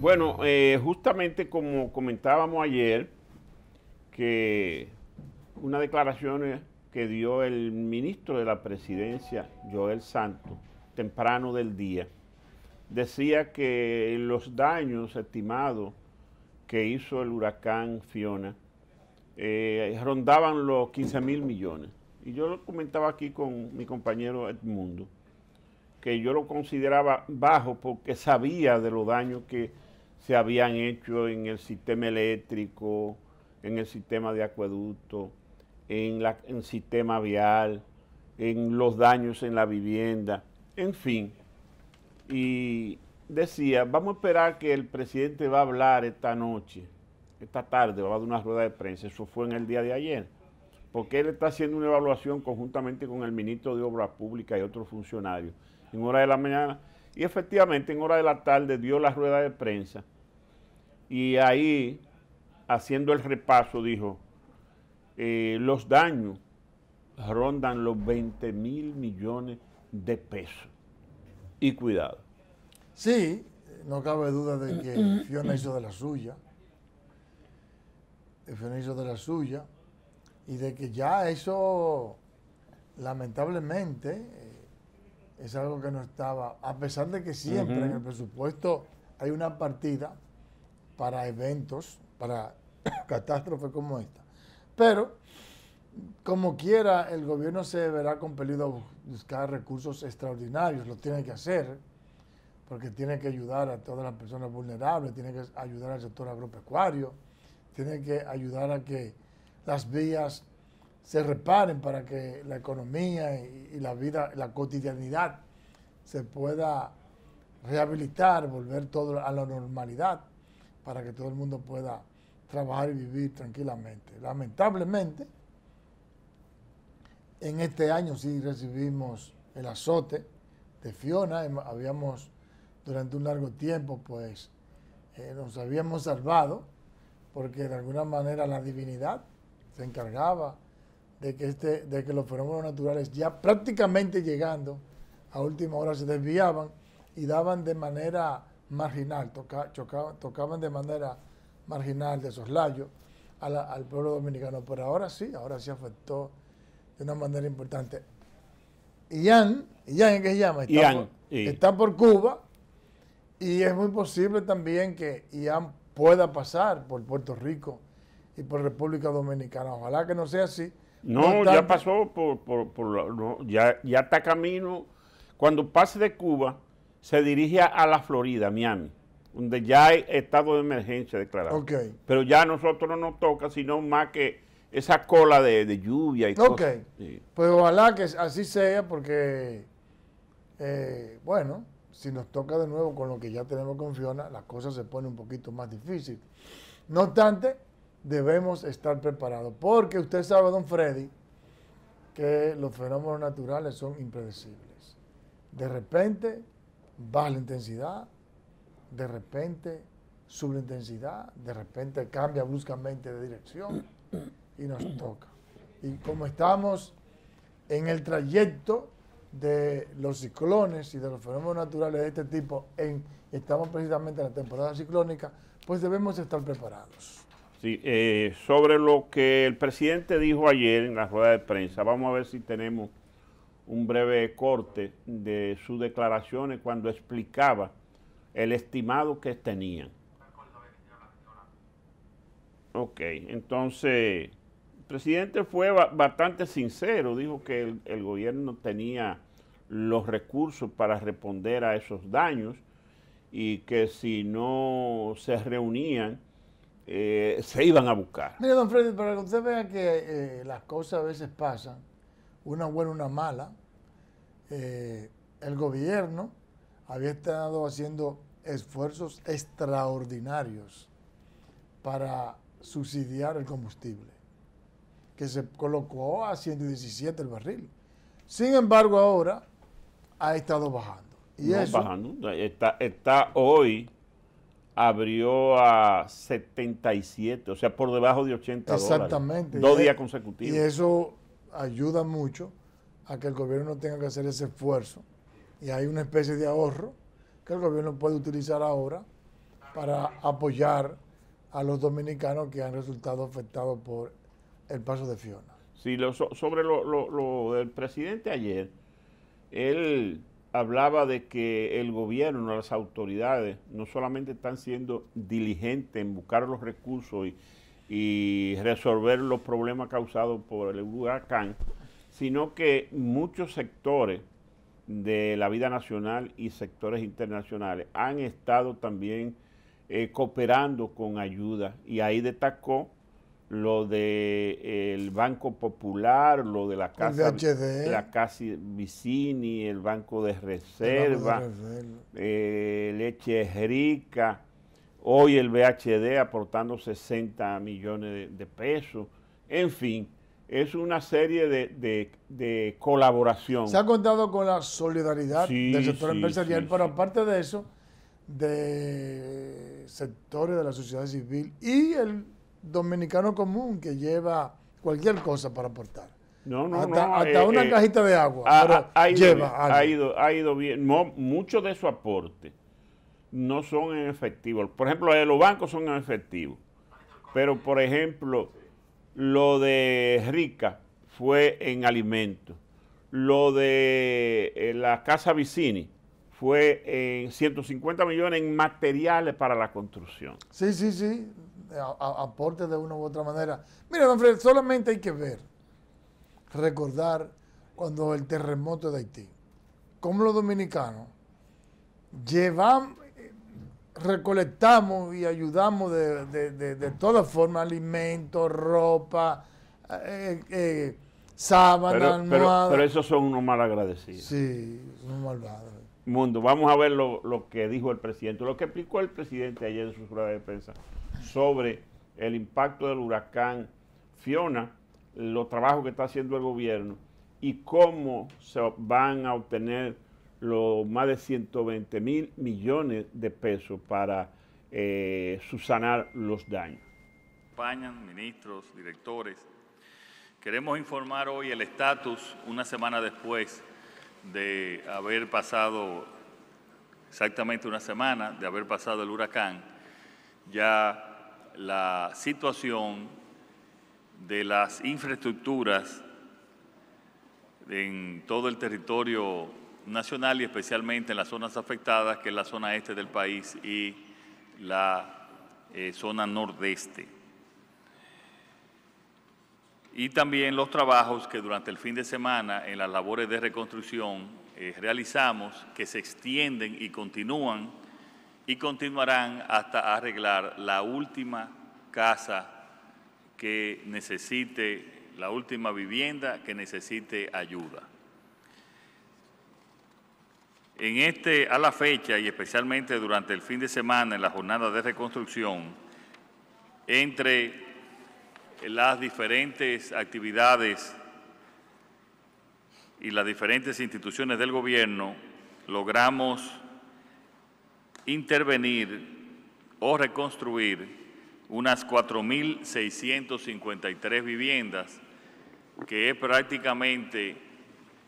Bueno, eh, justamente como comentábamos ayer, que una declaración eh, que dio el ministro de la presidencia, Joel Santos, temprano del día, decía que los daños estimados que hizo el huracán Fiona eh, rondaban los 15 mil millones. Y yo lo comentaba aquí con mi compañero Edmundo, que yo lo consideraba bajo porque sabía de los daños que se habían hecho en el sistema eléctrico, en el sistema de acueducto, en, el sistema vial, en los daños en la vivienda, en fin. Y decía, vamos a esperar que el presidente va a hablar esta noche, esta tarde, va a dar una rueda de prensa, eso fue en el día de ayer, porque él está haciendo una evaluación conjuntamente con el ministro de Obras Públicas y otros funcionarios. En hora de la mañana y efectivamente en hora de la tarde dio la rueda de prensa y ahí, haciendo el repaso, dijo, eh, los daños rondan los 20 mil millones de pesos. Y cuidado. Sí, no cabe duda de que Fiona hizo de la suya. Fiona hizo de la suya. Y de que ya eso, lamentablemente, es algo que no estaba, a pesar de que siempre en el presupuesto hay una partida para eventos, para catástrofes como esta. Pero, como quiera, el gobierno se verá compelido a buscar recursos extraordinarios, lo tiene que hacer, porque tiene que ayudar a todas las personas vulnerables, tiene que ayudar al sector agropecuario, tiene que ayudar a que las vías se reparen para que la economía y, la vida, la cotidianidad se pueda rehabilitar, volver todo a la normalidad para que todo el mundo pueda trabajar y vivir tranquilamente. Lamentablemente, en este año sí recibimos el azote de Fiona, habíamos durante un largo tiempo pues eh, nos habíamos salvado porque de alguna manera la divinidad se encargaba de que, este, de que los fenómenos naturales ya prácticamente llegando a última hora se desviaban y daban de manera marginal, tocaban de manera marginal de soslayo a al pueblo dominicano. Pero ahora sí, ahora sí afectó de una manera importante. Ian, Ian ¿qué se llama? está por Cuba y es muy posible también que Ian pueda pasar por Puerto Rico y por República Dominicana. Ojalá que no sea así no, ya pasó por, ya, ya está camino. Cuando pase de Cuba, se dirige a la Florida, Miami, donde ya hay estado de emergencia declarado. Okay. Pero ya a nosotros no nos toca, sino más que esa cola de, lluvia y okay. cosas. Sí. Pues ojalá que así sea, porque, eh, bueno, si nos toca de nuevo con lo que ya tenemos con Fiona, las cosas se ponen un poquito más difíciles. No obstante, debemos estar preparados. Porque usted sabe, don Freddy, que los fenómenos naturales son impredecibles. De repente baja la intensidad, de repente sube la intensidad, de repente cambia bruscamente de dirección y nos toca. Y como estamos en el trayecto de los ciclones y de los fenómenos naturales de este tipo, en, estamos precisamente en la temporada ciclónica, pues debemos estar preparados. Sí, eh, sobre lo que el presidente dijo ayer en la rueda de prensa, vamos a ver si tenemos un breve corte de sus declaraciones cuando explicaba el estimado que tenían. Ok, entonces el presidente fue bastante sincero, dijo que el gobierno tenía los recursos para responder a esos daños y que si no se reunían eh, se iban a buscar. Mire, don Freddy, para que usted vea que eh, las cosas a veces pasan, una buena, una mala, eh, el gobierno había estado haciendo esfuerzos extraordinarios para subsidiar el combustible, que se colocó a 117 el barril. Sin embargo, ahora ha estado bajando. Y bajando. está hoy abrió a 77, o sea, por debajo de 80 Exactamente. dos días e- consecutivos. Y eso ayuda mucho a que el gobierno no tenga que hacer ese esfuerzo. Y hay una especie de ahorro que el gobierno puede utilizar ahora para apoyar a los dominicanos que han resultado afectados por el paso de Fiona. Sí, sobre lo del presidente ayer, él hablaba de que el gobierno, las autoridades, no solamente están siendo diligentes en buscar los recursos y, resolver los problemas causados por el huracán, sino que muchos sectores de la vida nacional y sectores internacionales han estado también eh, cooperando con ayuda y ahí destacó lo de el Banco Popular, lo de la casa, la Vicini, el Banco de Reserva, eh, Leche Rica, hoy el BHD aportando 60 millones de, pesos, en fin, es una serie de, de, colaboración. Se ha contado con la solidaridad del sector empresarial, pero aparte de eso, de sectores de la sociedad civil y el dominicano común que lleva cualquier cosa para aportar. No, no, hasta, hasta eh, una eh, cajita de agua. Ha, ido, lleva bien, ha, ido, ha, ido, bien. No, de su aporte no son en efectivo. Por ejemplo, eh, los bancos son en efectivo. Pero, por ejemplo, lo de Rica fue en alimentos. Lo de la Casa Vicini fue en 150 millones en materiales para la construcción. Sí, sí, sí aporte de una u otra manera. Mira, don Fred, solamente hay que ver, recordar cuando el terremoto de Haití, como los dominicanos llevamos, recolectamos y ayudamos de, de, de, todas formas, alimentos, ropa, eh, eh, eh pero, esos son unos mal agradecidos. Sí, unos malvados. Mundo, vamos a ver lo, lo que dijo el presidente, lo que explicó el presidente ayer en su rueda de prensa sobre el impacto del huracán Fiona, los trabajos que está haciendo el gobierno y cómo se van a obtener los más de 120 mil millones de pesos para eh, subsanar los daños. Acompañan ministros, directores. Queremos informar hoy el estatus, una semana después de haber pasado, exactamente una semana de haber pasado el huracán, ya la situación de las infraestructuras en todo el territorio nacional y especialmente en las zonas afectadas, que es la zona este del país y la eh, zona nordeste. Y también los trabajos que durante el fin de semana en las labores de reconstrucción eh, realizamos, que se extienden y continúan y continuarán hasta arreglar la última casa que necesite, la última vivienda que necesite ayuda. En este, a la fecha y especialmente durante el fin de semana en la jornada de reconstrucción, entre las diferentes actividades y las diferentes instituciones del gobierno, logramos intervenir o reconstruir unas 4.653 viviendas, que es prácticamente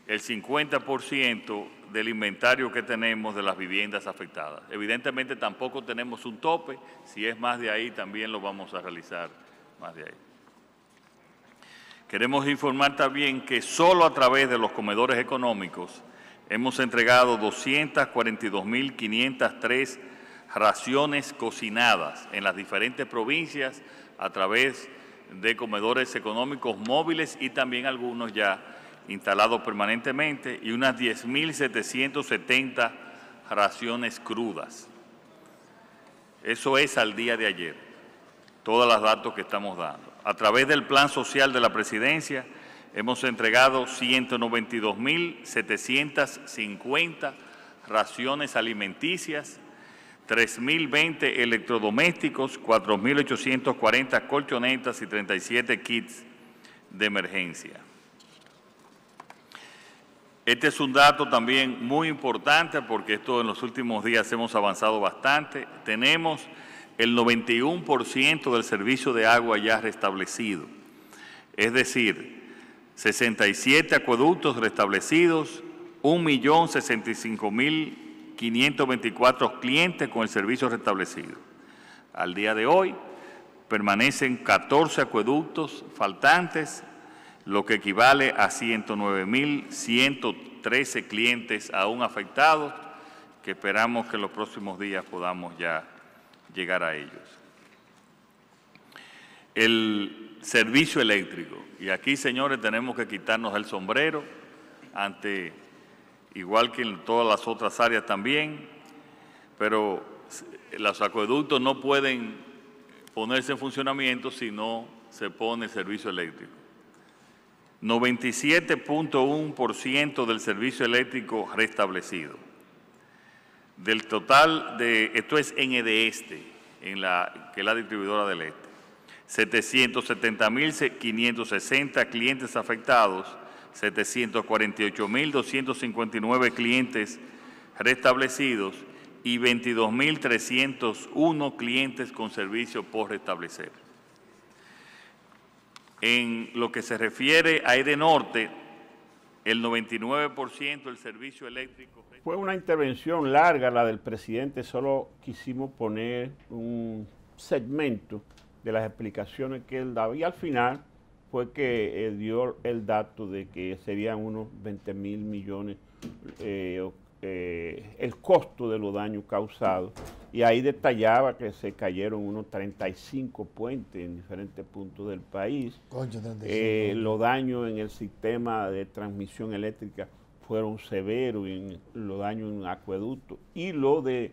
el 50% del inventario que tenemos de las viviendas afectadas. Evidentemente tampoco tenemos un tope, si es más de ahí también lo vamos a realizar más de ahí. Queremos informar también que solo a través de los comedores económicos Hemos entregado 242.503 raciones cocinadas en las diferentes provincias a través de comedores económicos móviles y también algunos ya instalados permanentemente y unas 10.770 raciones crudas. Eso es al día de ayer, todas las datos que estamos dando. A través del plan social de la presidencia, Hemos entregado 192.750 raciones alimenticias, 3.020 electrodomésticos, 4.840 colchonetas y 37 kits de emergencia. Este es un dato también muy importante porque esto en los últimos días hemos avanzado bastante. Tenemos el 91% del servicio de agua ya restablecido. Es decir, 67 acueductos restablecidos, 1.065.524 clientes con el servicio restablecido. Al día de hoy permanecen 14 acueductos faltantes, lo que equivale a 109.113 clientes aún afectados, que esperamos que en los próximos días podamos ya llegar a ellos. El servicio eléctrico. Y aquí, señores, tenemos que quitarnos el sombrero ante, igual que en todas las otras áreas también, pero los acueductos no pueden ponerse en funcionamiento si no se pone servicio eléctrico. 97.1% del servicio eléctrico restablecido. Del total de, esto es en EDESTE, en la, que es la distribuidora de Este. 770.560 clientes afectados, 748.259 clientes restablecidos y 22.301 clientes con servicio por restablecer. En lo que se refiere a Aire Norte, el 99% del servicio eléctrico... Fue una intervención larga la del presidente, solo quisimos poner un segmento de las explicaciones que él daba. Y al final fue que eh, dio el dato de que serían unos 20 mil millones eh, eh, el costo de los daños causados. Y ahí detallaba que se cayeron unos 35 puentes en diferentes puntos del país. los daños en el sistema de transmisión eléctrica fueron severos, en los daños en acueducto y lo de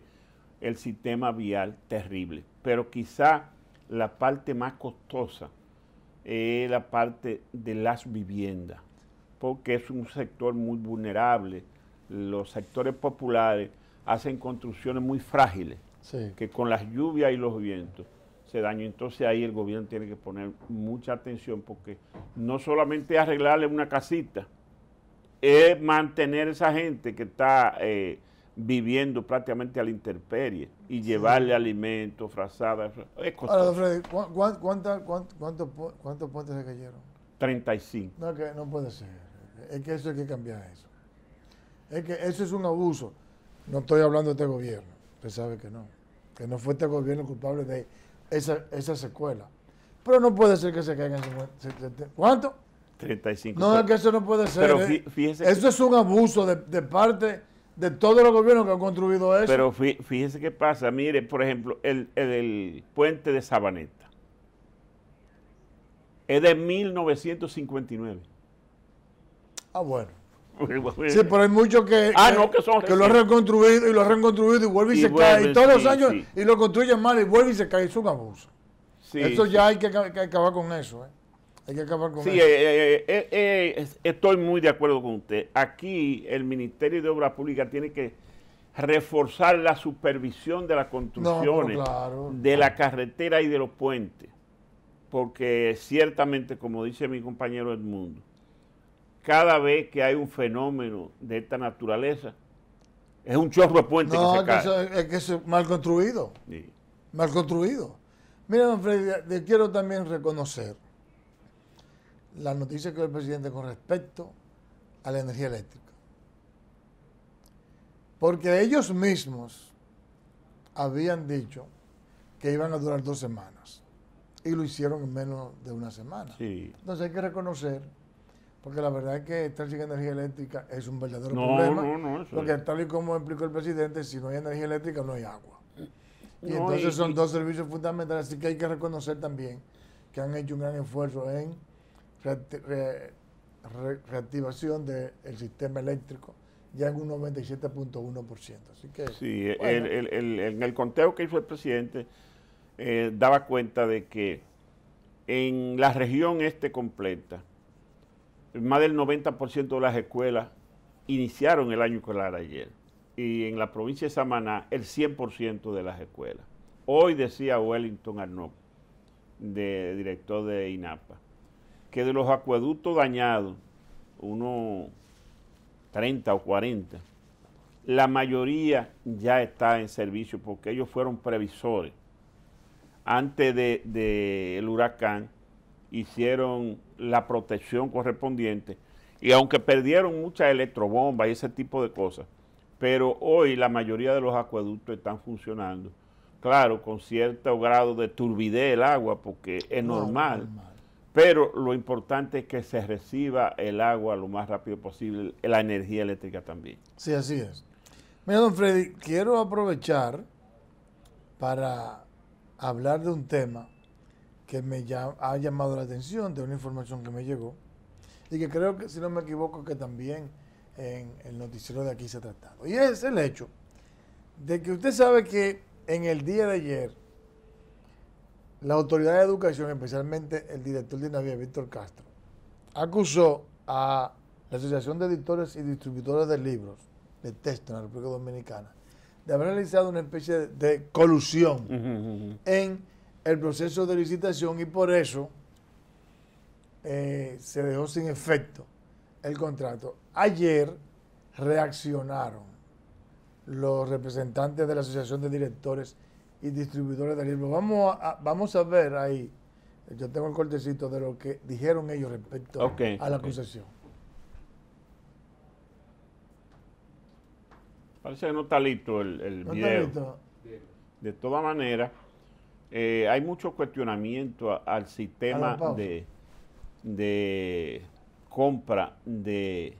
el sistema vial terrible. Pero quizá la parte más costosa es la parte de las viviendas, porque es un sector muy vulnerable. Los sectores populares hacen construcciones muy frágiles, que con las lluvias y los vientos se dañan. Entonces ahí el gobierno tiene que poner mucha atención porque no solamente arreglarle una casita, es mantener esa gente que está eh, viviendo prácticamente a la intemperie y llevarle alimento, alimentos, frazadas. Es ¿cuántos puentes se cayeron? 35. No, que no puede ser. Es que eso hay que cambiar eso. Es que eso es un abuso. No estoy hablando de este gobierno. Usted sabe que no. Que no fue este gobierno culpable de esa, esa secuela. Pero no puede ser que se caigan ¿Cuánto? 35. No, es que eso no puede ser. Pero ¿eh? Eso es un abuso de parte de todos los gobiernos que han construido eso. Pero fíjese qué pasa, mire, por ejemplo, el, puente de Sabaneta es de 1959. Ah, bueno. Sí, pero hay muchos que, ah, no, que, son que lo han reconstruido y lo han reconstruido y vuelve y, se cae. Y todos los años y lo construyen mal y vuelve y se cae. Es un abuso. Sí, eso ya hay que, acabar con eso. ¿eh? sí, estoy muy de acuerdo con usted. Aquí el Ministerio de Obras Públicas tiene que reforzar la supervisión de las construcciones, de la carretera y de los puentes. Porque ciertamente, como dice mi compañero Edmundo, cada vez que hay un fenómeno de esta naturaleza, es un chorro de puentes que se cae. No, es que es mal construido. Mal construido. Mira, don Freddy, le quiero también reconocer la noticia que dio el presidente con respecto a la energía eléctrica. Porque ellos mismos habían dicho que iban a durar dos semanas y lo hicieron en menos de una semana. Entonces hay que reconocer, porque la verdad es que estar sin energía eléctrica es un verdadero problema. porque tal y como explicó el presidente, si no hay energía eléctrica no hay agua. Y entonces son dos servicios fundamentales, así que hay que reconocer también que han hecho un gran esfuerzo en reactivación del sistema eléctrico ya en un 97.1%. Así que. Sí, en el conteo que hizo el presidente, eh, daba cuenta de que en la región este completa, más del 90% de las escuelas iniciaron el año escolar ayer. Y en la provincia de Samaná, el 100% de las escuelas. Hoy decía Wellington Arnaud, de, director de INAPA, que de los acueductos dañados, unos 30 o 40, la mayoría ya está en servicio porque ellos fueron previsores. Antes del de, huracán hicieron la protección correspondiente y aunque perdieron muchas electrobombas y ese tipo de cosas, pero hoy la mayoría de los acueductos están funcionando. Claro, con cierto grado de turbidez el agua, porque es normal, pero lo importante es que se reciba el agua lo más rápido posible, la energía eléctrica también. Sí, así es. Mira, don Freddy, quiero aprovechar para hablar de un tema que me ha llamado la atención, de una información que me llegó, y que creo que, si no me equivoco, que también en el noticiero de aquí se ha tratado. Y es el hecho de que usted sabe que en el día de ayer, la autoridad de educación, especialmente el director de Navidad, Víctor Castro, acusó a la Asociación de Editores y Distribuidores de Libros de texto en la República Dominicana de haber realizado una especie de colusión en el proceso de licitación y por eso eh, se dejó sin efecto el contrato. Ayer reaccionaron los representantes de la Asociación de Directores y distribuidores de libros. Vamos a, vamos a ver ahí, yo tengo el cortecito de lo que dijeron ellos respecto a la concesión. Parece que no está listo el, el De todas maneras, eh, hay mucho cuestionamiento al sistema de, de compra de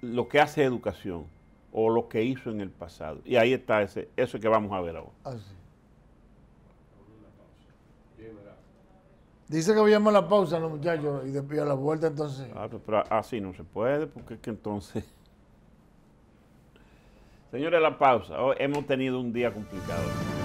lo que hace educación o lo que hizo en el pasado. Y ahí está ese, eso que vamos a ver ahora. Ah, Dice que vayamos a la pausa, los muchachos, y después a la vuelta entonces. Ah, pero, así no se puede, porque es que entonces... Señores, la pausa. Oh, hemos tenido un día complicado.